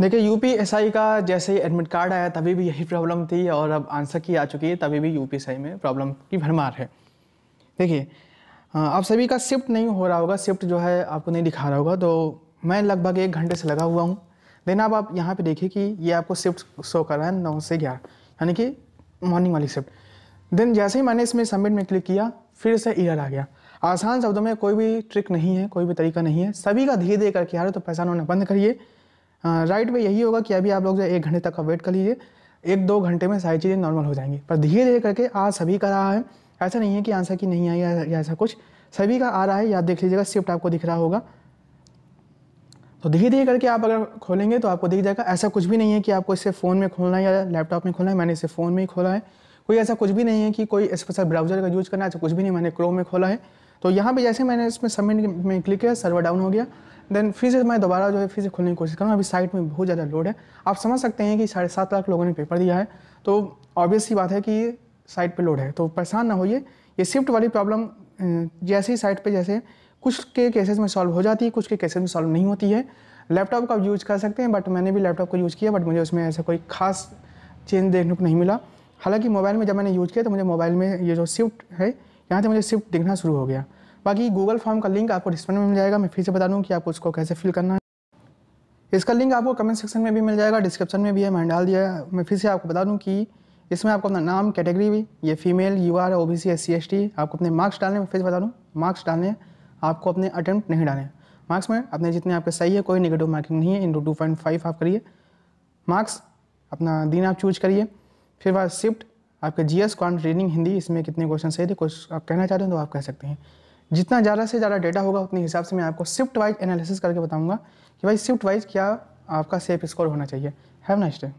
देखिए U P S I का जैसे ही एडमिट कार्ड आया तभी भी यही प्रॉब्लम थी और अब आंसर की आ चुकी है तभी भी यू पी एस आई में प्रॉब्लम की भरमार है देखिए आप सभी का शिफ्ट नहीं हो रहा होगा शिफ्ट जो है आपको नहीं दिखा रहा होगा तो मैं लगभग एक घंटे से लगा हुआ हूँ देन अब आप यहाँ पे देखिए कि ये आपको शिफ्ट शो कर रहा है नौ से ग्यारह यानी कि मॉर्निंग वाली शिफ्ट देन जैसे ही मैंने इसमें सबमिट में क्लिक किया फिर से ईयर आ गया आसान शब्दों में कोई भी ट्रिक नहीं है कोई भी तरीका नहीं है सभी का धीरे धीरे करके आ रहा है तो पहचान उन्होंने बंद करिए राइट हाँ, वे यही होगा कि अभी आप लोग जो एक घंटे तक का वेट कर लीजिए एक दो घंटे में सारी चीज़ें नॉर्मल हो जाएंगी पर धीरे धीरे करके आज सभी का रहा है ऐसा नहीं है कि आंसर की नहीं आई या ऐसा कुछ सभी का आ रहा है या देख लीजिएगा शिफ्ट आपको दिख रहा होगा तो धीरे धीरे करके आप अगर खोलेंगे तो आपको दिख जाएगा ऐसा कुछ भी नहीं है कि आपको इसे फ़ोन में खोलना है या लैपटॉप में खोलना है मैंने इसे फ़ोन में ही खोला है कोई ऐसा कुछ भी नहीं है कि कोई स्पेशल ब्राउजर का यूज़ करना है ऐसा कुछ भी नहीं मैंने क्रोम में खोला है तो यहाँ पे जैसे मैंने इसमें सबमिट में क्लिक किया सर्वर डाउन हो गया देन फिर से मैं दोबारा जो है फिर से खोलने की कोशिश करूँ अभी साइट में बहुत ज़्यादा लोड है आप समझ सकते हैं कि साढ़े सात लाख लोगों ने पेपर दिया है तो ऑब्वियस ही बात है कि साइट पे लोड है तो परेशान ना होइए ये शिफ्ट वाली प्रॉब्लम जैसे ही साइट पे जैसे कुछ के केसेस में सॉल्व हो जाती है कुछ के केसेस में सॉल्व नहीं होती है लैपटॉप का यूज़ कर सकते हैं बट मैंने भी लैपटॉप को यूज़ किया बट मुझे उसमें ऐसा कोई खास चेंज देखने को नहीं मिला हालांकि मोबाइल में जब मैंने यूज़ किया तो मुझे मोबाइल में ये जो शिफ्ट है यहाँ से मुझे शिफ्ट दिखना शुरू हो गया बाकी गूगल फॉर्म का लिंक आपको डिस्प्ले में मिल जाएगा मैं फिर से बता दूँ कि आपको उसको कैसे फिल करना है इसका लिंक आपको कमेंट सेक्शन में भी मिल जाएगा डिस्क्रिप्शन में भी है मैंने डाल दिया है मैं फिर से आपको बता दूँ कि इसमें आपको अपना नाम कैटेगरी भी ये female U R O B C S C S T आपको अपने मार्क्स डालने में फिर बता दूँ मार्क्स डालने आपको अपने अटैम्प्ट नहीं डालने मार्क्स में अपने जितने आपके सही है कोई निगेटिव मार्किंग नहीं है इंटू टू पॉइंट फाइव आप करिए मार्क्स अपना दिन आप चूज करिए फिर बाद शिफ्ट आपके जी एस कॉन्ट रीडिंग हिंदी इसमें कितने क्वेश्चन सही थे कुछ आप कहना चाहते हैं तो आप कह सकते हैं जितना ज़्यादा से ज़्यादा डेटा होगा उतने हिसाब से मैं आपको शिफ्ट वाइज एनालिसिस करके बताऊँगा कि भाई शिफ्ट वाइज क्या आपका सेफ स्कोर होना चाहिए हैव नाइस डे